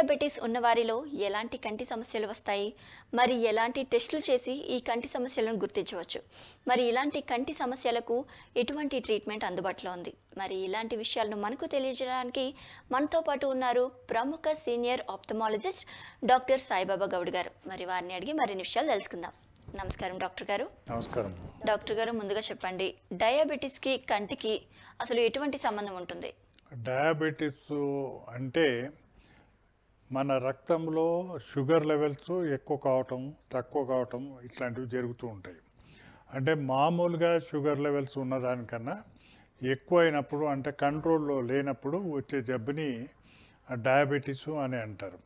diabetes ఉన్నవారిలో ఎలాంటి కంటి సమస్యలు వస్తాయి మరి ఎలాంటి టెస్టులు చేసి ఈ కంటి సమస్యలను గుర్తించవచ్చు మరి ఇలాంటి కంటి సమస్యలకు ఎటువంటి ట్రీట్మెంట్ అందుబాటులో ఉంది మరి ఇలాంటి విషయాలను మనకు తెలియజేయడానికి మనతో పాటు ఉన్నారు ప్రముఖ senior ophthalmologist doctor Saibaba Goud గారు మరి వారిని అడిగి మరిన్ని విషయాలు తెలుసుకుందాం నమస్కారం డాక్టర్ గారు నమస్కారం డాక్టర్ గారు ముందుగా చెప్పండి డయాబెటీస్కి కంటికి అసలు ఎటువంటి సంబంధం ఉంటుంది డయాబెటీస్ అంటే మన రక్తంలో షుగర్ లెవెల్స్ ఎక్కువ కావటం తక్కువ కావటం ఇట్లాంటివి జరుగుతూ ఉంటాయి అంటే మామూలుగా షుగర్ లెవెల్స్ ఉన్నదానికన్నా ఎక్కువ అయినప్పుడు అంటే కంట్రోల్లో లేనప్పుడు వచ్చే జబ్బుని డయాబెటీస్ అని అంటారు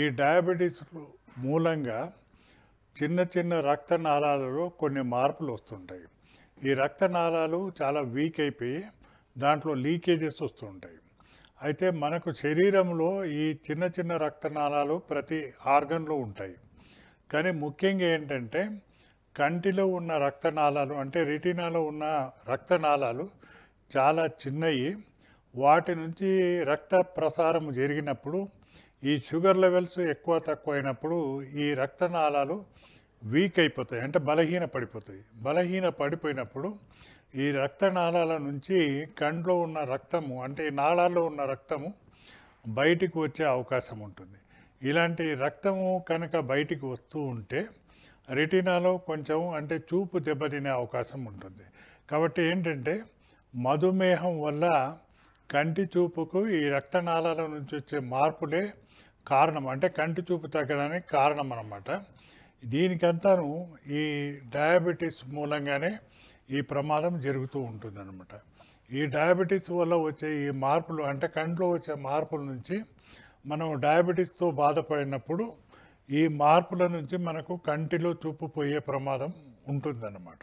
ఈ డయాబెటీస్ మూలంగా చిన్న చిన్న రక్తనాళాలలో కొన్ని మార్పులు వస్తుంటాయి ఈ రక్తనాళాలు చాలా వీక్ అయిపోయి దాంట్లో లీకేజెస్ వస్తుంటాయి అయితే మనకు శరీరంలో ఈ చిన్న చిన్న రక్తనాళాలు ప్రతి ఆర్గన్లో ఉంటాయి కానీ ముఖ్యంగా ఏంటంటే కంటిలో ఉన్న రక్తనాళాలు అంటే రెటీనాలో ఉన్న రక్తనాళాలు చాలా చిన్నవి వాటి నుంచి రక్త ప్రసారం జరిగినప్పుడు ఈ షుగర్ లెవెల్స్ ఎక్కువ తక్కువ అయినప్పుడు ఈ రక్తనాళాలు వీక్ అయిపోతాయి అంటే బలహీన పడిపోతాయి బలహీన పడిపోయినప్పుడు ఈ నాళాల నుంచి కండ్లో ఉన్న రక్తము అంటే నాళాల్లో ఉన్న రక్తము బయటికి వచ్చే అవకాశం ఉంటుంది ఇలాంటి రక్తము కనుక బయటికి వస్తూ ఉంటే రెటీనాలో కొంచెం అంటే చూపు దెబ్బతినే అవకాశం ఉంటుంది కాబట్టి ఏంటంటే మధుమేహం వల్ల కంటి చూపుకు ఈ రక్తనాళాల నుంచి వచ్చే మార్పులే కారణం అంటే కంటి చూపు తగ్గడానికి కారణం అన్నమాట దీనికంతాను ఈ డయాబెటీస్ మూలంగానే ఈ ప్రమాదం జరుగుతూ ఉంటుందన్నమాట ఈ డయాబెటీస్ వల్ల వచ్చే ఈ మార్పులు అంటే కంట్లో వచ్చే మార్పుల నుంచి మనం డయాబెటీస్తో బాధపడినప్పుడు ఈ మార్పుల నుంచి మనకు కంటిలో చూపు పోయే ప్రమాదం ఉంటుందన్నమాట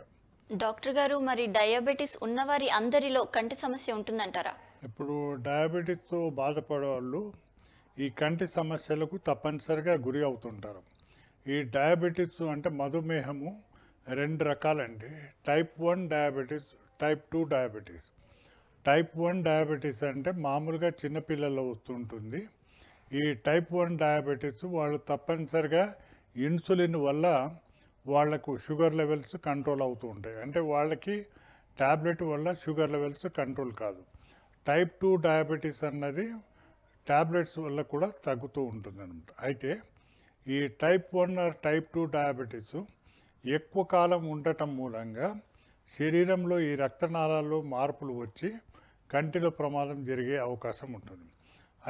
డాక్టర్ గారు మరి డయాబెటీస్ ఉన్నవారి అందరిలో కంటి సమస్య ఉంటుందంటారా ఇప్పుడు డయాబెటీస్తో బాధపడే వాళ్ళు ఈ కంటి సమస్యలకు తప్పనిసరిగా గురి అవుతుంటారు ఈ డయాబెటీస్ అంటే మధుమేహము రెండు రకాలండి type one diabetes type two diabetes type one diabetes అంటే మామూలుగా చిన్నపిల్లల్లో వస్తుంటుంది ఈ టైప్ వన్ డయాబెటీస్ వాళ్ళు తప్పనిసరిగా ఇన్సులిన్ వల్ల వాళ్లకు షుగర్ లెవెల్స్ కంట్రోల్ అవుతూ ఉంటాయి అంటే వాళ్ళకి ట్యాబ్లెట్ వల్ల షుగర్ లెవెల్స్ కంట్రోల్ కాదు టైప్ టూ డయాబెటీస్ అన్నది ట్యాబ్లెట్స్ వల్ల కూడా తగ్గుతూ ఉంటుంది అయితే ఈ type one or type two diabetes ఎక్కువ కాలం ఉండటం మూలంగా శరీరంలో ఈ రక్తనాళాల్లో మార్పులు వచ్చి కంటిలో ప్రమాదం జరిగే అవకాశం ఉంటుంది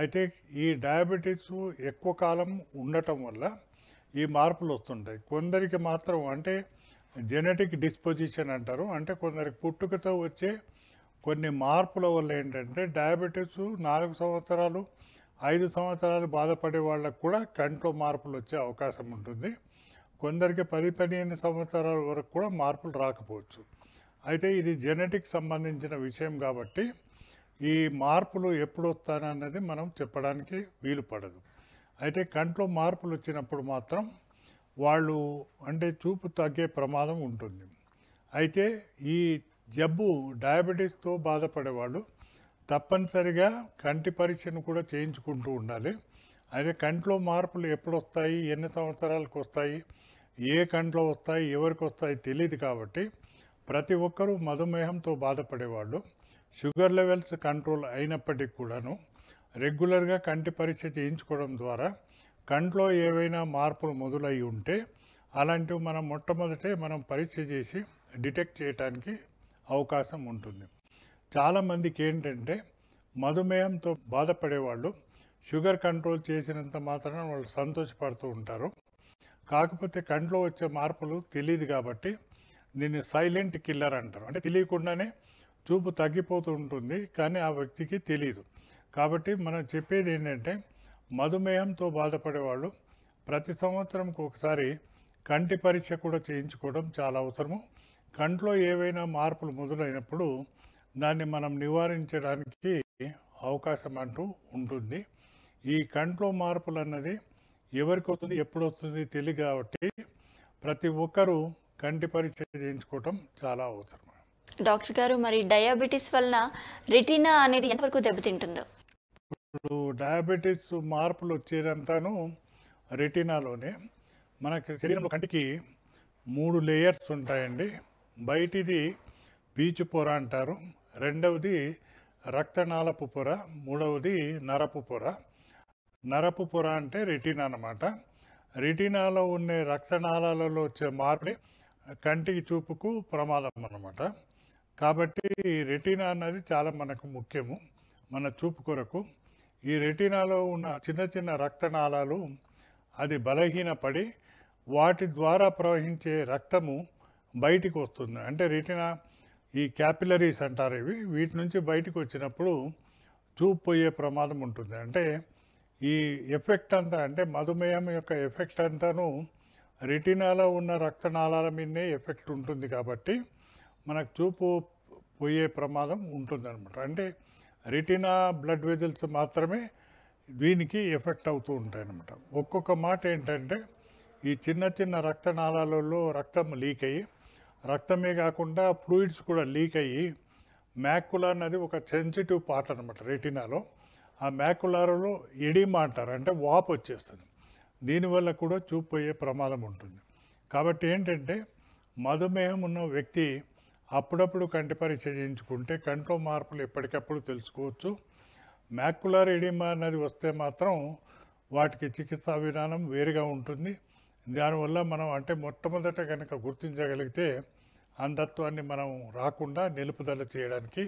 అయితే ఈ డయాబెటీస్ ఎక్కువ కాలం ఉండటం వల్ల ఈ మార్పులు వస్తుంటాయి కొందరికి మాత్రం అంటే జెనెటిక్ డిస్పోజిషన్ అంటారు అంటే కొందరికి పుట్టుకతో వచ్చే కొన్ని మార్పుల వల్ల ఏంటంటే డయాబెటీస్ నాలుగు సంవత్సరాలు ఐదు సంవత్సరాలు బాధపడే వాళ్ళకు కూడా కంట్లో మార్పులు వచ్చే అవకాశం ఉంటుంది కొందరికి పది పదిహేను సంవత్సరాల వరకు కూడా మార్పులు రాకపోవచ్చు అయితే ఇది జెనెటిక్ సంబంధించిన విషయం కాబట్టి ఈ మార్పులు ఎప్పుడు వస్తానన్నది మనం చెప్పడానికి వీలు పడదు అయితే కంట్లో మార్పులు వచ్చినప్పుడు మాత్రం వాళ్ళు అంటే చూపు తగ్గే ప్రమాదం ఉంటుంది అయితే ఈ జబ్బు డయాబెటీస్తో బాధపడేవాళ్ళు తప్పనిసరిగా కంటి పరీక్షను కూడా చేయించుకుంటూ ఉండాలి అయితే కంట్లో మార్పులు ఎప్పుడు వస్తాయి ఎన్ని సంవత్సరాలకు వస్తాయి ఏ కంట్లో వస్తాయి ఎవరికి వస్తాయి తెలియదు కాబట్టి ప్రతి ఒక్కరూ మధుమేహంతో బాధపడేవాళ్ళు షుగర్ లెవెల్స్ కంట్రోల్ అయినప్పటికీ కూడాను రెగ్యులర్గా కంటి పరీక్ష చేయించుకోవడం ద్వారా కంట్లో ఏవైనా మార్పులు మొదలై ఉంటే అలాంటివి మనం మొట్టమొదటే మనం పరీక్ష చేసి డిటెక్ట్ చేయడానికి అవకాశం ఉంటుంది చాలామందికి ఏంటంటే మధుమేహంతో బాధపడేవాళ్ళు షుగర్ కంట్రోల్ చేసినంత మాత్రాన వాళ్ళు సంతోషపడుతూ ఉంటారు కాకపోతే కంట్లో వచ్చే మార్పులు తెలియదు కాబట్టి దీన్ని సైలెంట్ కిల్లర్ అంటారు అంటే తెలియకుండానే చూపు తగ్గిపోతూ ఉంటుంది కానీ ఆ వ్యక్తికి తెలియదు కాబట్టి మనం చెప్పేది ఏంటంటే మధుమేహంతో బాధపడేవాళ్ళు ప్రతి సంవత్సరంకి ఒకసారి కంటి పరీక్ష కూడా చేయించుకోవడం చాలా అవసరము కంట్లో ఏవైనా మార్పులు మొదలైనప్పుడు దాన్ని మనం నివారించడానికి అవకాశం అంటూ ఉంటుంది ఈ కంట్లో మార్పులు అన్నది ఎవరికి వస్తుంది ఎప్పుడు వస్తుంది తెలియ కాబట్టి ప్రతి ఒక్కరూ కంటి పరీక్ష చేయించుకోవటం చాలా అవసరం డాక్టర్ గారు మరి డయాబెటీస్ వలన రెటీనా అనేది ఎంతవరకు దెబ్బతింటుందో ఇప్పుడు డయాబెటీస్ మార్పులు వచ్చేదంతాను రెటీనాలోనే మనకి శరీరంలో కంటికి మూడు లేయర్స్ ఉంటాయండి బయటిది పీచు పొర అంటారు రెండవది రక్తనాళపు పొర మూడవది నరపు పొర నరపు పొర అంటే రెటీనా అనమాట రెటీనాలో ఉండే రక్తనాళాలలో వచ్చే మార్పుడే కంటికి చూపుకు ప్రమాదం అనమాట కాబట్టి రెటీనా అన్నది చాలా మనకు ముఖ్యము మన చూపు కొరకు ఈ రెటీనాలో ఉన్న చిన్న చిన్న రక్తనాళాలు అది బలహీనపడి వాటి ద్వారా ప్రవహించే రక్తము బయటికి వస్తుంది అంటే రెటీనా ఈ క్యాపిలరీస్ అంటారు ఇవి వీటి నుంచి బయటకు వచ్చినప్పుడు చూపు పోయే ప్రమాదం ఉంటుంది అంటే ఈ ఎఫెక్ట్ అంతా అంటే మధుమేహం యొక్క ఎఫెక్ట్ అంతాను రెటినాలో ఉన్న రక్తనాళాల మీదనే ఎఫెక్ట్ ఉంటుంది కాబట్టి మనకు చూపు పోయే ప్రమాదం ఉంటుంది అనమాట అంటే రెటినా బ్లడ్ వెజల్స్ మాత్రమే దీనికి ఎఫెక్ట్ అవుతూ ఉంటాయన్నమాట ఒక్కొక్క మాట ఏంటంటే ఈ చిన్న చిన్న రక్తనాళాలలో రక్తం లీక్ అయ్యి రక్తమే కాకుండా ఫ్లూయిడ్స్ కూడా లీక్ అయ్యి మ్యాకులా అనేది ఒక సెన్సిటివ్ పార్ట్ అనమాట రెటినాలో ఆ మ్యాకులారలో ఎడిమా అంటారు అంటే వాప్ వచ్చేస్తుంది దీనివల్ల కూడా చూపు పోయే ప్రమాదం ఉంటుంది కాబట్టి ఏంటంటే మధుమేహం ఉన్న వ్యక్తి అప్పుడప్పుడు కంటి పరీక్ష చేయించుకుంటే కంట్లో మార్పులు ఎప్పటికప్పుడు తెలుసుకోవచ్చు మ్యాకులర్ ఎడిమా అనేది వస్తే మాత్రం వాటికి చికిత్సా విధానం వేరుగా ఉంటుంది దానివల్ల మనం అంటే మొట్టమొదట కనుక గుర్తించగలిగితే అంధత్వాన్ని మనం రాకుండా నిలుపుదల చేయడానికి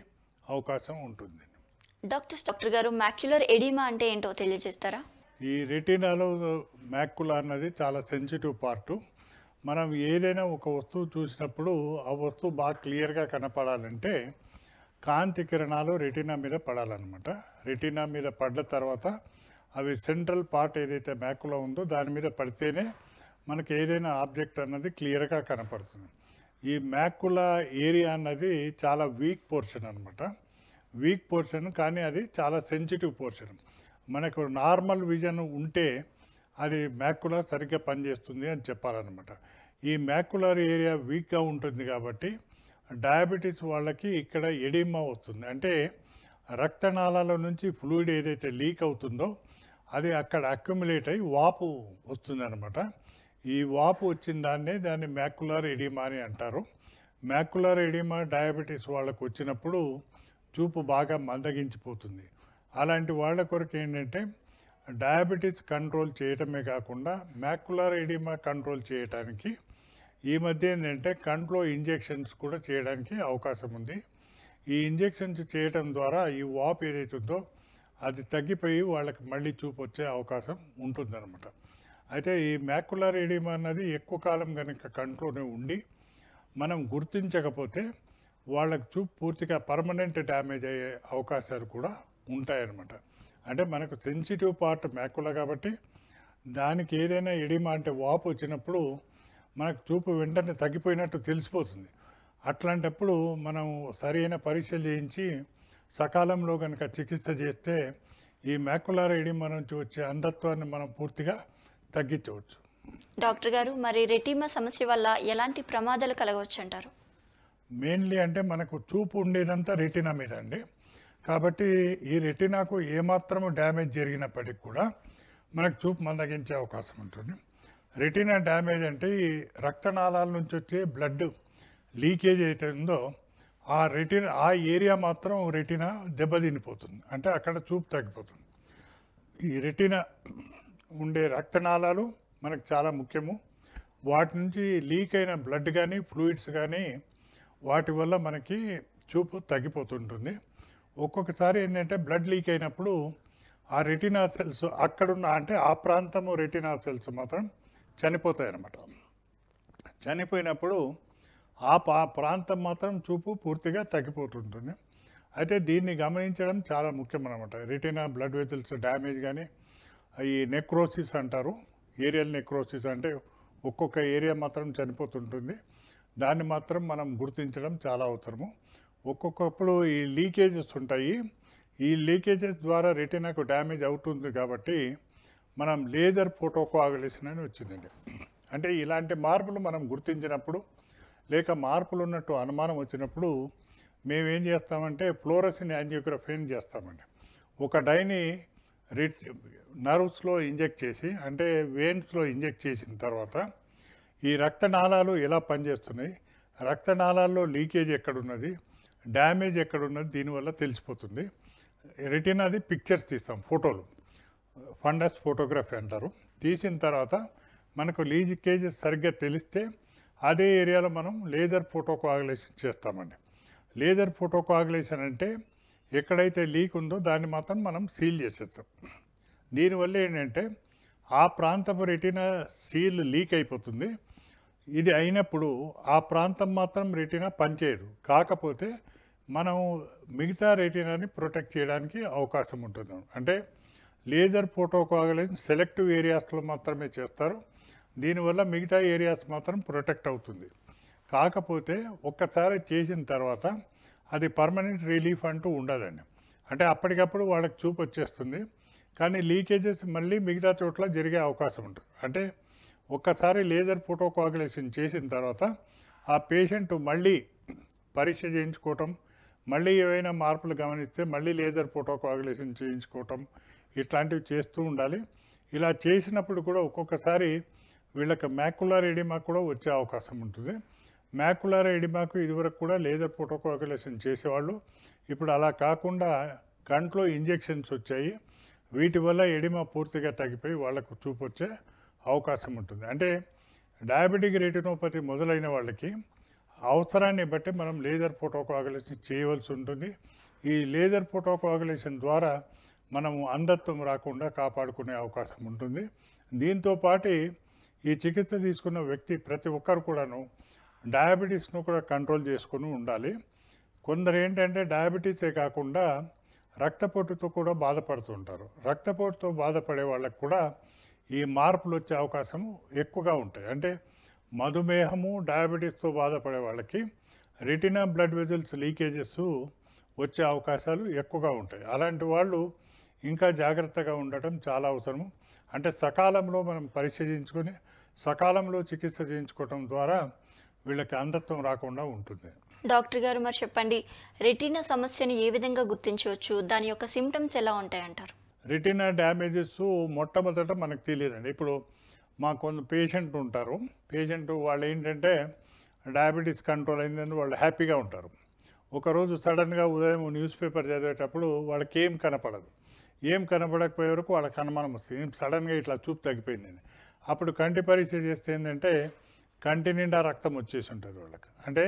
అవకాశం ఉంటుంది డాక్టర్ డాక్టర్ గారు మ్యాక్యులర్ ఎడిమా అంటే ఏంటో తెలియజేస్తారా ఈ రెటీనాలో మ్యాక్యులా అన్నది చాలా సెన్సిటివ్ పార్టు మనం ఏదైనా ఒక వస్తువు చూసినప్పుడు ఆ వస్తువు బాగా క్లియర్గా కనపడాలంటే కాంతి కిరణాలు రెటీనా మీద పడాలన్నమాట రెటీనా మీద పడ్డ తర్వాత అవి సెంట్రల్ పార్ట్ ఏదైతే మ్యాకులో ఉందో దాని మీద పడితేనే మనకి ఏదైనా ఆబ్జెక్ట్ అన్నది క్లియర్గా కనపడుతుంది ఈ మ్యాకులా ఏరియా అన్నది చాలా వీక్ పోర్షన్ అనమాట వీక్ పోర్షన్ కానీ అది చాలా సెన్సిటివ్ పోర్షన్ మనకు నార్మల్ విజన్ ఉంటే అది మ్యాకులా సరిగ్గా పనిచేస్తుంది అని చెప్పాలన్నమాట ఈ మ్యాకులర్ ఏరియా వీక్గా ఉంటుంది కాబట్టి డయాబెటీస్ వాళ్ళకి ఇక్కడ ఎడిమా వస్తుంది అంటే రక్తనాళాల నుంచి ఫ్లూయిడ్ ఏదైతే లీక్ అవుతుందో అది అక్కడ అక్యుములేట్ అయ్యి వాపు అనమాట ఈ వాపు వచ్చిన దాన్ని దాన్ని మ్యాకులార్ ఎడిమా అని అంటారు మ్యాక్యులర్ ఎడిమా డయాబెటీస్ వాళ్ళకు వచ్చినప్పుడు చూపు బాగా మందగించిపోతుంది అలాంటి వాళ్ళ కొరకు ఏంటంటే డయాబెటీస్ కంట్రోల్ చేయటమే కాకుండా మ్యాక్యులర్ ఎడిమా కంట్రోల్ చేయడానికి ఈ మధ్య ఏంటంటే కంట్లో ఇంజెక్షన్స్ కూడా చేయడానికి అవకాశం ఉంది ఈ ఇంజెక్షన్స్ చేయడం ద్వారా ఈ వాపు ఏదైతుందో అది తగ్గిపోయి వాళ్ళకి మళ్ళీ చూపు వచ్చే అవకాశం ఉంటుందన్నమాట అయితే ఈ మ్యాకులర్ ఎడిమా అన్నది ఎక్కువ కాలం కనుక కంట్లోనే ఉండి మనం గుర్తించకపోతే వాళ్ళకు చూపు పూర్తిగా పర్మనెంట్ డ్యామేజ్ అయ్యే అవకాశాలు కూడా ఉంటాయన్నమాట అంటే మనకు సెన్సిటివ్ పార్ట్ మ్యాకుల కాబట్టి దానికి ఏదైనా ఎడిమా అంటే వాపు వచ్చినప్పుడు మనకు చూపు వెంటనే తగ్గిపోయినట్టు తెలిసిపోతుంది అట్లాంటప్పుడు మనం సరైన పరీక్షలు చేయించి సకాలంలో కనుక చికిత్స చేస్తే ఈ మ్యాకులార్ ఎడిమా నుంచి వచ్చే అంధత్వాన్ని మనం పూర్తిగా తగ్గించవచ్చు డాక్టర్ గారు మరి రెటీమా సమస్య వల్ల ఎలాంటి ప్రమాదాలు కలగవచ్చు అంటారు మెయిన్లీ అంటే మనకు చూపు ఉండేదంతా రెటీనా మీద అండి కాబట్టి ఈ రెటీనాకు ఏమాత్రము డ్యామేజ్ జరిగినప్పటికి కూడా మనకు చూపు మందగించే అవకాశం ఉంటుంది రెటీనా డ్యామేజ్ అంటే ఈ రక్తనాళాల నుంచి వచ్చే బ్లడ్ లీకేజ్ అవుతుందో ఆ రెటీనా ఆ ఏరియా మాత్రం రెటీనా దెబ్బతినిపోతుంది అంటే అక్కడ చూపు తగ్గిపోతుంది ఈ రెటీనా ఉండే రక్తనాళాలు మనకు చాలా ముఖ్యము వాటి నుంచి లీక్ అయిన బ్లడ్ కానీ ఫ్లూయిడ్స్ కానీ వాటి వల్ల మనకి చూపు తగ్గిపోతుంటుంది ఒక్కొక్కసారి ఏంటంటే బ్లడ్ లీక్ అయినప్పుడు ఆ రెటినా సెల్స్ అక్కడున్న అంటే ఆ ప్రాంతము రెటినా సెల్స్ మాత్రం చనిపోతాయి అన్నమాట చనిపోయినప్పుడు ఆ ప్రాంతం మాత్రం చూపు పూర్తిగా తగ్గిపోతుంటుంది అయితే దీన్ని గమనించడం చాలా ముఖ్యం అనమాట రెటినా బ్లడ్ వెజల్స్ డ్యామేజ్ కానీ ఈ నెక్రోసిస్ అంటారు ఏరియల్ నెక్రోసిస్ అంటే ఒక్కొక్క ఏరియా మాత్రం చనిపోతుంటుంది దాన్ని మాత్రం మనం గుర్తించడం చాలా అవసరము ఒక్కొక్కప్పుడు ఈ లీకేజెస్ ఉంటాయి ఈ లీకేజెస్ ద్వారా రెటీనాకు డ్యామేజ్ అవుతుంది కాబట్టి మనం లేజర్ ఆగలేషన్ అని వచ్చిందండి అంటే ఇలాంటి మార్పులు మనం గుర్తించినప్పుడు లేక మార్పులు ఉన్నట్టు అనుమానం వచ్చినప్పుడు మేమేం చేస్తామంటే ఫ్లోరసిన్ యాంజియోగ్రఫీని చేస్తామండి ఒక డైని రిట్ నర్వ్స్లో ఇంజెక్ట్ చేసి అంటే వెయిన్స్లో ఇంజెక్ట్ చేసిన తర్వాత ఈ రక్తనాళాలు ఎలా పనిచేస్తున్నాయి రక్తనాళాల్లో లీకేజ్ ఎక్కడున్నది డ్యామేజ్ ఎక్కడున్నది దీనివల్ల తెలిసిపోతుంది అది పిక్చర్స్ తీస్తాం ఫోటోలు ఫండస్ ఫోటోగ్రఫీ అంటారు తీసిన తర్వాత మనకు లీకేజ్ సరిగ్గా తెలిస్తే అదే ఏరియాలో మనం లేజర్ ఫోటోకోయాగులేషన్ చేస్తామండి లేజర్ ఫోటోకోయాగులేషన్ అంటే ఎక్కడైతే లీక్ ఉందో దాన్ని మాత్రం మనం సీల్ చేసేస్తాం దీనివల్ల ఏంటంటే ఆ ప్రాంతపు రెట్టిన సీల్ లీక్ అయిపోతుంది ఇది అయినప్పుడు ఆ ప్రాంతం మాత్రం రెటీనా పనిచేయదు కాకపోతే మనం మిగతా రెటీనాని ప్రొటెక్ట్ చేయడానికి అవకాశం ఉంటుంది అంటే లేజర్ ఫోటోకోగలెన్స్ సెలెక్టివ్ ఏరియాస్లో మాత్రమే చేస్తారు దీనివల్ల మిగతా ఏరియాస్ మాత్రం ప్రొటెక్ట్ అవుతుంది కాకపోతే ఒక్కసారి చేసిన తర్వాత అది పర్మనెంట్ రిలీఫ్ అంటూ ఉండదండి అంటే అప్పటికప్పుడు వాళ్ళకి చూపు వచ్చేస్తుంది కానీ లీకేజెస్ మళ్ళీ మిగతా చోట్ల జరిగే అవకాశం ఉంటుంది అంటే ఒక్కసారి లేజర్ ఫోటోకాగులేషన్ చేసిన తర్వాత ఆ పేషెంట్ మళ్ళీ పరీక్ష చేయించుకోవటం మళ్ళీ ఏవైనా మార్పులు గమనిస్తే మళ్ళీ లేజర్ ఫోటోకోగులేషన్ చేయించుకోవటం ఇట్లాంటివి చేస్తూ ఉండాలి ఇలా చేసినప్పుడు కూడా ఒక్కొక్కసారి వీళ్ళకి మ్యాకులర్ ఎడిమా కూడా వచ్చే అవకాశం ఉంటుంది మ్యాకులార ఎడిమాకు ఇదివరకు కూడా లేజర్ ఫోటోకోగ్యులేషన్ చేసేవాళ్ళు ఇప్పుడు అలా కాకుండా కంట్లో ఇంజెక్షన్స్ వచ్చాయి వీటి వల్ల ఎడిమా పూర్తిగా తగ్గిపోయి వాళ్ళకు చూపు వచ్చే అవకాశం ఉంటుంది అంటే డయాబెటిక్ రెటినోపతి మొదలైన వాళ్ళకి అవసరాన్ని బట్టి మనం లేజర్ ఫోటోకోగ్యులేషన్ చేయవలసి ఉంటుంది ఈ లేజర్ ఫోటోకోగ్యులేషన్ ద్వారా మనము అంధత్వం రాకుండా కాపాడుకునే అవకాశం ఉంటుంది దీంతోపాటు ఈ చికిత్స తీసుకున్న వ్యక్తి ప్రతి ఒక్కరు కూడాను డయాబెటీస్ను కూడా కంట్రోల్ చేసుకుని ఉండాలి కొందరు ఏంటంటే డయాబెటీసే కాకుండా రక్తపోటుతో కూడా బాధపడుతుంటారు రక్తపోటుతో బాధపడే వాళ్ళకు కూడా ఈ మార్పులు వచ్చే అవకాశం ఎక్కువగా ఉంటాయి అంటే మధుమేహము డయాబెటీస్తో బాధపడే వాళ్ళకి రిటినా బ్లడ్ వెజల్స్ లీకేజెస్ వచ్చే అవకాశాలు ఎక్కువగా ఉంటాయి అలాంటి వాళ్ళు ఇంకా జాగ్రత్తగా ఉండటం చాలా అవసరము అంటే సకాలంలో మనం పరిశీలించుకొని సకాలంలో చికిత్స చేయించుకోవటం ద్వారా వీళ్ళకి అంధత్వం రాకుండా ఉంటుంది డాక్టర్ గారు మరి చెప్పండి రెటీనా సమస్యను ఏ విధంగా గుర్తించవచ్చు దాని యొక్క సిమ్టమ్స్ ఎలా ఉంటాయంటారు రెటీనా డ్యామేజెస్ మొట్టమొదట మనకు తెలియదండి ఇప్పుడు మా కొంత పేషెంట్ ఉంటారు పేషెంట్ వాళ్ళు ఏంటంటే డయాబెటీస్ కంట్రోల్ అయిందని వాళ్ళు హ్యాపీగా ఉంటారు ఒకరోజు సడన్గా ఉదయం న్యూస్ పేపర్ చదివేటప్పుడు వాళ్ళకి ఏం కనపడదు ఏం కనపడకపోయే వరకు వాళ్ళకి అనుమానం వస్తుంది సడన్గా ఇట్లా చూపు తగ్గిపోయింది అప్పుడు కంటి పరీక్ష చేస్తే ఏంటంటే కంటి నిండా రక్తం వచ్చేసి ఉంటుంది వాళ్ళకి అంటే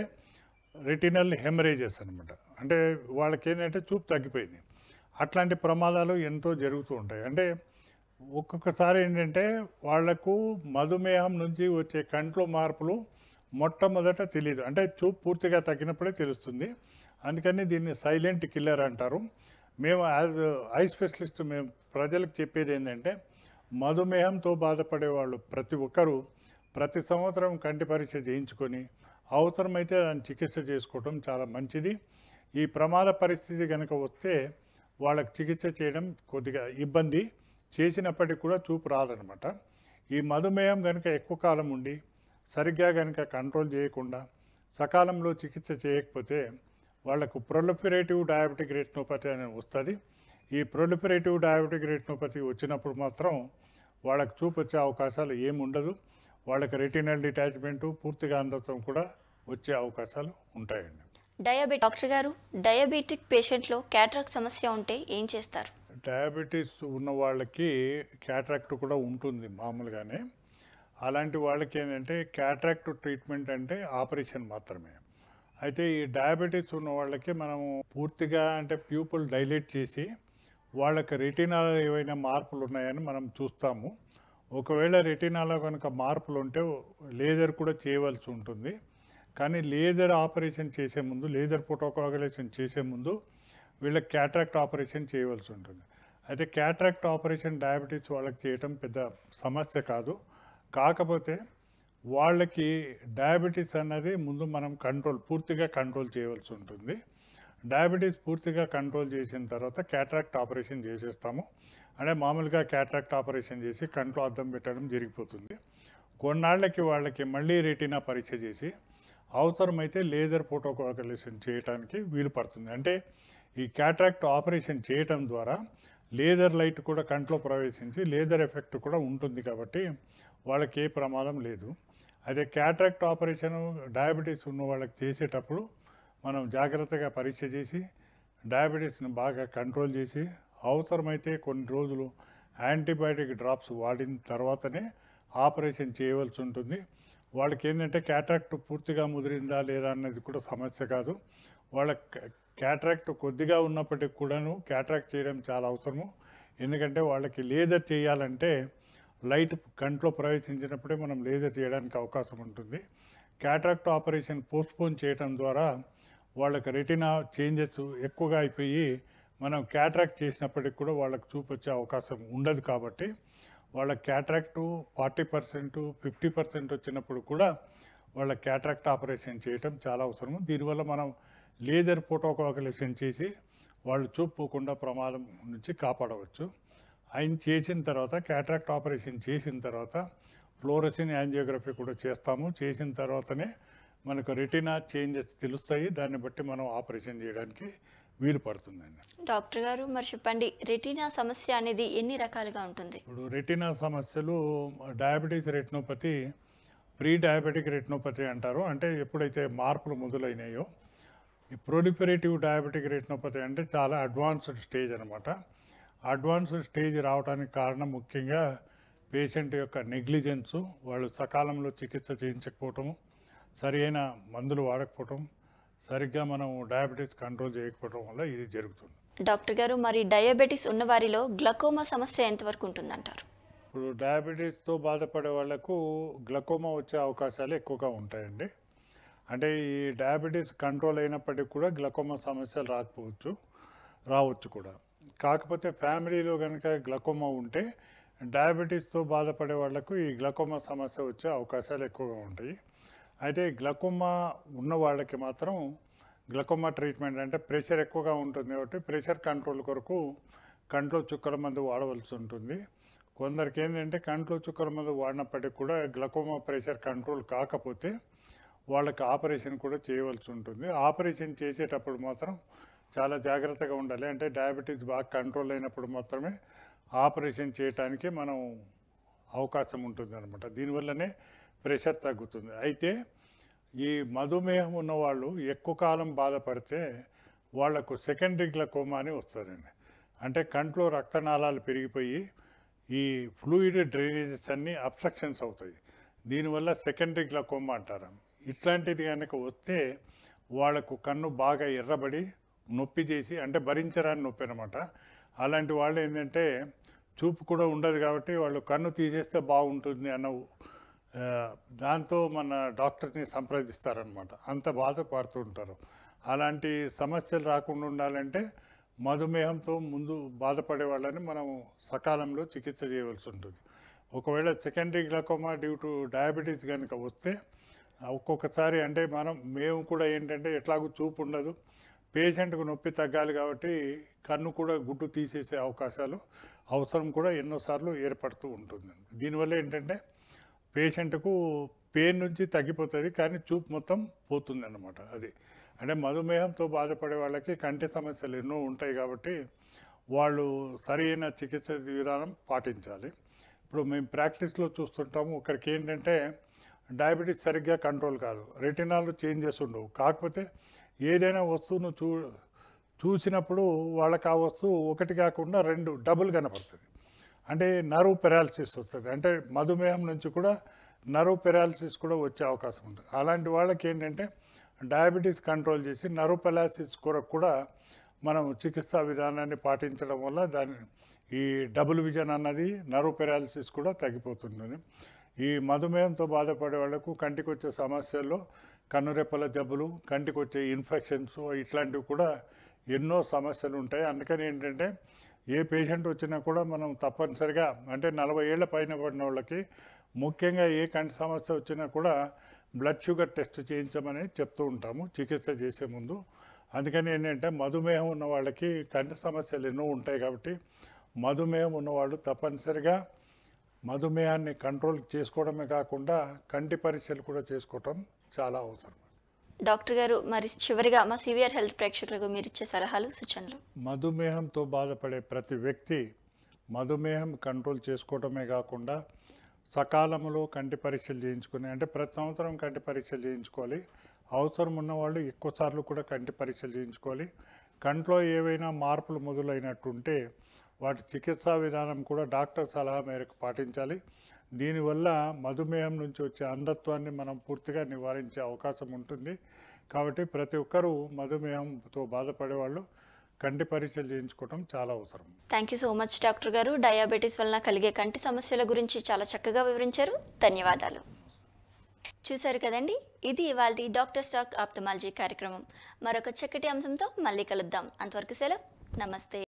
రెటినల్ హెమరేజెస్ అనమాట అంటే వాళ్ళకి ఏంటంటే చూపు తగ్గిపోయింది అట్లాంటి ప్రమాదాలు ఎంతో జరుగుతూ ఉంటాయి అంటే ఒక్కొక్కసారి ఏంటంటే వాళ్లకు మధుమేహం నుంచి వచ్చే కంట్లో మార్పులు మొట్టమొదట తెలియదు అంటే చూపు పూర్తిగా తగ్గినప్పుడే తెలుస్తుంది అందుకని దీన్ని సైలెంట్ కిల్లర్ అంటారు మేము యాజ్ ఐ స్పెషలిస్ట్ మేము ప్రజలకు చెప్పేది ఏంటంటే మధుమేహంతో బాధపడే వాళ్ళు ప్రతి ఒక్కరూ ప్రతి సంవత్సరం కంటి పరీక్ష చేయించుకొని అవసరమైతే దాన్ని చికిత్స చేసుకోవటం చాలా మంచిది ఈ ప్రమాద పరిస్థితి కనుక వస్తే వాళ్ళకి చికిత్స చేయడం కొద్దిగా ఇబ్బంది చేసినప్పటికీ కూడా చూపు రాదనమాట ఈ మధుమేహం కనుక ఎక్కువ కాలం ఉండి సరిగ్గా కనుక కంట్రోల్ చేయకుండా సకాలంలో చికిత్స చేయకపోతే వాళ్లకు ప్రొలిఫరేటివ్ డయాబెటిక్ రెటినోపతి అనేది వస్తుంది ఈ ప్రొలిఫరేటివ్ డయాబెటిక్ రెటినోపతి వచ్చినప్పుడు మాత్రం వాళ్ళకు చూపొచ్చే అవకాశాలు ఏముండదు వాళ్ళకి రెటినల్ డిటాచ్మెంట్ పూర్తిగా అందత్వం కూడా వచ్చే అవకాశాలు ఉంటాయండి డయాబెటిక్ డాక్టర్ గారు డయాబెటిక్ పేషెంట్లో క్యాట్రాక్ సమస్య ఉంటే ఏం చేస్తారు డయాబెటీస్ ఉన్న వాళ్ళకి క్యాట్రాక్ట్ కూడా ఉంటుంది మామూలుగానే అలాంటి వాళ్ళకి ఏంటంటే క్యాట్రాక్ట్ ట్రీట్మెంట్ అంటే ఆపరేషన్ మాత్రమే అయితే ఈ డయాబెటీస్ ఉన్న వాళ్ళకి మనము పూర్తిగా అంటే ప్యూపుల్ డైలేట్ చేసి వాళ్ళకి రెటీనాలో ఏవైనా మార్పులు ఉన్నాయని మనం చూస్తాము ఒకవేళ రెటీనాలో కనుక మార్పులు ఉంటే లేజర్ కూడా చేయవలసి ఉంటుంది కానీ లేజర్ ఆపరేషన్ చేసే ముందు లేజర్ ఫోటోకాగులేషన్ చేసే ముందు వీళ్ళ క్యాట్రాక్ట్ ఆపరేషన్ చేయవలసి ఉంటుంది అయితే క్యాట్రాక్ట్ ఆపరేషన్ డయాబెటీస్ వాళ్ళకి చేయటం పెద్ద సమస్య కాదు కాకపోతే వాళ్ళకి డయాబెటీస్ అన్నది ముందు మనం కంట్రోల్ పూర్తిగా కంట్రోల్ చేయవలసి ఉంటుంది డయాబెటీస్ పూర్తిగా కంట్రోల్ చేసిన తర్వాత క్యాట్రాక్ట్ ఆపరేషన్ చేసేస్తాము అంటే మామూలుగా క్యాట్రాక్ట్ ఆపరేషన్ చేసి కంట్లో అద్దం పెట్టడం జరిగిపోతుంది కొన్నాళ్ళకి వాళ్ళకి మళ్ళీ రెటీనా పరీక్ష చేసి అవసరమైతే లేజర్ ఫోటోకాలిషన్ చేయడానికి వీలు పడుతుంది అంటే ఈ క్యాట్రాక్ట్ ఆపరేషన్ చేయటం ద్వారా లేజర్ లైట్ కూడా కంట్లో ప్రవేశించి లేజర్ ఎఫెక్ట్ కూడా ఉంటుంది కాబట్టి వాళ్ళకి ఏ ప్రమాదం లేదు అదే క్యాట్రాక్ట్ ఆపరేషన్ డయాబెటీస్ ఉన్న వాళ్ళకి చేసేటప్పుడు మనం జాగ్రత్తగా పరీక్ష చేసి డయాబెటీస్ని బాగా కంట్రోల్ చేసి అవసరమైతే కొన్ని రోజులు యాంటీబయాటిక్ డ్రాప్స్ వాడిన తర్వాతనే ఆపరేషన్ చేయవలసి ఉంటుంది వాళ్ళకి ఏంటంటే క్యాట్రాక్ట్ పూర్తిగా ముదిరిందా లేదా అనేది కూడా సమస్య కాదు వాళ్ళ క్యాట్రాక్ట్ కొద్దిగా ఉన్నప్పటికి కూడాను క్యాట్రాక్ట్ చేయడం చాలా అవసరము ఎందుకంటే వాళ్ళకి లేజర్ చేయాలంటే లైట్ కంట్లో ప్రవేశించినప్పుడే మనం లేజర్ చేయడానికి అవకాశం ఉంటుంది క్యాట్రాక్ట్ ఆపరేషన్ పోస్ట్పోన్ చేయడం ద్వారా వాళ్ళకి రెటినా చేంజెస్ ఎక్కువగా అయిపోయి మనం క్యాట్రాక్ట్ చేసినప్పటికి కూడా వాళ్ళకి చూపొచ్చే అవకాశం ఉండదు కాబట్టి వాళ్ళ cataract forty percent fifty percent వచ్చినప్పుడు కూడా వాళ్ళ క్యాట్రాక్ట్ ఆపరేషన్ చేయటం చాలా అవసరము దీనివల్ల మనం లేజర్ ఫోటోకాకులేషన్ చేసి వాళ్ళు చూపుకోకుండా ప్రమాదం నుంచి కాపాడవచ్చు ఆయన చేసిన తర్వాత క్యాట్రాక్ట్ ఆపరేషన్ చేసిన తర్వాత ఫ్లోరసిన్ యాంజియోగ్రఫీ కూడా చేస్తాము చేసిన తర్వాతనే మనకు రెటినా చేంజెస్ తెలుస్తాయి దాన్ని బట్టి మనం ఆపరేషన్ చేయడానికి వీలు పడుతుందండి డాక్టర్ గారు మరి చెప్పండి రెటీనా సమస్య అనేది ఎన్ని రకాలుగా ఉంటుంది ఇప్పుడు రెటీనా సమస్యలు diabetes retinopathy pre diabetic retinopathy అంటారు అంటే ఎప్పుడైతే మార్పులు మొదలైనాయో ఈ ప్రొలిఫరేటివ్ డయాబెటిక్ రెటినోపతి అంటే చాలా అడ్వాన్స్డ్ స్టేజ్ అనమాట అడ్వాన్స్డ్ స్టేజ్ రావడానికి కారణం ముఖ్యంగా పేషెంట్ యొక్క నెగ్లిజెన్సు వాళ్ళు సకాలంలో చికిత్స చేయించకపోవటము సరైన మందులు వాడకపోవటం సరిగ్గా మనం డయాబెటీస్ కంట్రోల్ చేయకపోవడం వల్ల ఇది జరుగుతుంది డాక్టర్ గారు మరి డయాబెటీస్ ఉన్న వారిలో గ్లకోమా సమస్య ఎంతవరకు ఉంటుందంటారు ఇప్పుడు డయాబెటీస్తో బాధపడే వాళ్లకు గ్లకోమా వచ్చే అవకాశాలు ఎక్కువగా ఉంటాయండి అంటే ఈ డయాబెటీస్ కంట్రోల్ అయినప్పటికీ కూడా గ్లకోమా సమస్యలు రాకపోవచ్చు రావచ్చు కూడా కాకపోతే ఫ్యామిలీలో కనుక గ్లకోమా ఉంటే డయాబెటీస్తో బాధపడే వాళ్లకు ఈ గ్లకోమా సమస్య వచ్చే అవకాశాలు ఎక్కువగా ఉంటాయి అయితే గ్లకోమా ఉన్న వాళ్ళకి మాత్రం గ్లకోమా ట్రీట్మెంట్ అంటే ప్రెషర్ ఎక్కువగా ఉంటుంది కాబట్టి ప్రెషర్ కంట్రోల్ కొరకు కంట్లో చుక్కల మందు వాడవలసి ఉంటుంది కొందరికి ఏంటంటే కంట్లో చుక్కల మందు వాడినప్పటికీ కూడా గ్లకోమా ప్రెషర్ కంట్రోల్ కాకపోతే వాళ్ళకి ఆపరేషన్ కూడా చేయవలసి ఉంటుంది ఆపరేషన్ చేసేటప్పుడు మాత్రం చాలా జాగ్రత్తగా ఉండాలి అంటే డయాబెటీస్ బాగా కంట్రోల్ అయినప్పుడు మాత్రమే ఆపరేషన్ చేయటానికి మనం అవకాశం ఉంటుంది అనమాట దీనివల్లనే ప్రెషర్ తగ్గుతుంది అయితే ఈ మధుమేహం ఉన్నవాళ్ళు ఎక్కువ కాలం బాధపడితే వాళ్లకు సెకండరీ గ్లకోమా అని వస్తారండి అంటే కంట్లో రక్తనాళాలు పెరిగిపోయి ఈ ఫ్లూయిడ్ డ్రైనేజెస్ అన్నీ అబ్స్ట్రక్షన్స్ అవుతాయి దీనివల్ల సెకండరీ గ్లకోమా అంటారు ఇట్లాంటిది కనుక వస్తే వాళ్లకు కన్ను బాగా ఎర్రబడి నొప్పి చేసి అంటే భరించరాని నొప్పి అనమాట అలాంటి వాళ్ళు ఏంటంటే చూపు కూడా ఉండదు కాబట్టి వాళ్ళు కన్ను తీసేస్తే బాగుంటుంది అన్న దాంతో మన డాక్టర్ని సంప్రదిస్తారనమాట అంత బాధపడుతూ ఉంటారు అలాంటి సమస్యలు రాకుండా ఉండాలంటే మధుమేహంతో ముందు బాధపడే వాళ్ళని మనం సకాలంలో చికిత్స చేయవలసి ఉంటుంది ఒకవేళ secondary glaucoma due to diabetes కనుక వస్తే ఒక్కొక్కసారి అంటే మనం మేము కూడా ఏంటంటే ఎట్లాగూ చూపు ఉండదు పేషెంట్కు నొప్పి తగ్గాలి కాబట్టి కన్ను కూడా గుడ్డు తీసేసే అవకాశాలు అవసరం కూడా ఎన్నోసార్లు ఏర్పడుతూ ఉంటుంది దీనివల్ల ఏంటంటే పేషెంట్కు పెయిన్ నుంచి తగ్గిపోతుంది కానీ చూపు మొత్తం పోతుంది అన్నమాట అది అంటే మధుమేహంతో బాధపడే వాళ్ళకి కంటి సమస్యలు ఎన్నో ఉంటాయి కాబట్టి వాళ్ళు సరైన చికిత్స విధానం పాటించాలి ఇప్పుడు మేము ప్రాక్టీస్లో చూస్తుంటాము ఒకరికి ఏంటంటే డయాబెటీస్ సరిగ్గా కంట్రోల్ కాదు రెటినాలు చేంజెస్ ఉండవు కాకపోతే ఏదైనా వస్తువును చూ చూసినప్పుడు వాళ్ళకి ఆ వస్తువు ఒకటి కాకుండా రెండు డబుల్ కనపడుతుంది అంటే నర్వ్ పెరాలసిస్ వస్తుంది అంటే మధుమేహం నుంచి కూడా నర్వ్ పెరాలసిస్ కూడా వచ్చే అవకాశం ఉంటుంది అలాంటి వాళ్ళకి ఏంటంటే డయాబెటీస్ కంట్రోల్ చేసి నర్వ్ పెరాలసిస్ కొరకు కూడా మనం చికిత్సా విధానాన్ని పాటించడం వల్ల దాని ఈ డబుల్ విజన్ అన్నది నర్వ్ పెరాలసిస్ కూడా తగ్గిపోతుంది ఈ మధుమేహంతో బాధపడే వాళ్లకు కంటికి వచ్చే సమస్యల్లో కన్నురెప్పల జబ్బులు కంటికి వచ్చే ఇన్ఫెక్షన్స్ ఇట్లాంటివి కూడా ఎన్నో సమస్యలు ఉంటాయి అందుకని ఏంటంటే ఏ పేషెంట్ వచ్చినా కూడా మనం తప్పనిసరిగా అంటే నలభై ఏళ్ళ పైన పడిన వాళ్ళకి ముఖ్యంగా ఏ కంటి సమస్య వచ్చినా కూడా బ్లడ్ షుగర్ టెస్ట్ చేయించమని చెప్తూ ఉంటాము చికిత్స చేసే ముందు అందుకని ఏంటంటే మధుమేహం ఉన్న వాళ్ళకి కంటి సమస్యలు ఎన్నో ఉంటాయి కాబట్టి మధుమేహం ఉన్నవాళ్ళు తప్పనిసరిగా మధుమేహాన్ని కంట్రోల్ చేసుకోవడమే కాకుండా కంటి పరీక్షలు కూడా చేసుకోవటం చాలా అవసరం డాక్టర్ గారు మరి చివరిగా మా సివియర్ హెల్త్ ప్రేక్షకులకు మీరు ఇచ్చే సలహాలు సూచనలు మధుమేహంతో బాధపడే ప్రతి వ్యక్తి మధుమేహం కంట్రోల్ చేసుకోవటమే కాకుండా సకాలంలో కంటి పరీక్షలు చేయించుకుని అంటే ప్రతి సంవత్సరం కంటి పరీక్షలు చేయించుకోవాలి అవసరం ఉన్నవాళ్ళు ఎక్కువసార్లు కూడా కంటి పరీక్షలు చేయించుకోవాలి కంట్లో ఏవైనా మార్పులు మొదలైనట్టుంటే వాటి చికిత్సా విధానం కూడా డాక్టర్ సలహా మేరకు పాటించాలి దీనివల్ల మధుమేహం నుంచి వచ్చే అంధత్వాన్ని మనం పూర్తిగా నివారించే అవకాశం ఉంటుంది కాబట్టి ప్రతి ఒక్కరూ మధుమేహంతో బాధపడే వాళ్ళు కంటి పరీక్షలు చేయించుకోవడం చాలా అవసరం thank you so much doctor గారు డయాబెటీస్ వలన కలిగే కంటి సమస్యల గురించి చాలా చక్కగా వివరించారు ధన్యవాదాలు చూశారు కదండి ఇది ఇవాళ డాక్టర్ స్టాక్ ఆప్తమాలజీ కార్యక్రమం మరొక చక్కటి అంశంతో మళ్ళీ కలుద్దాం అంతవరకు సెలవు నమస్తే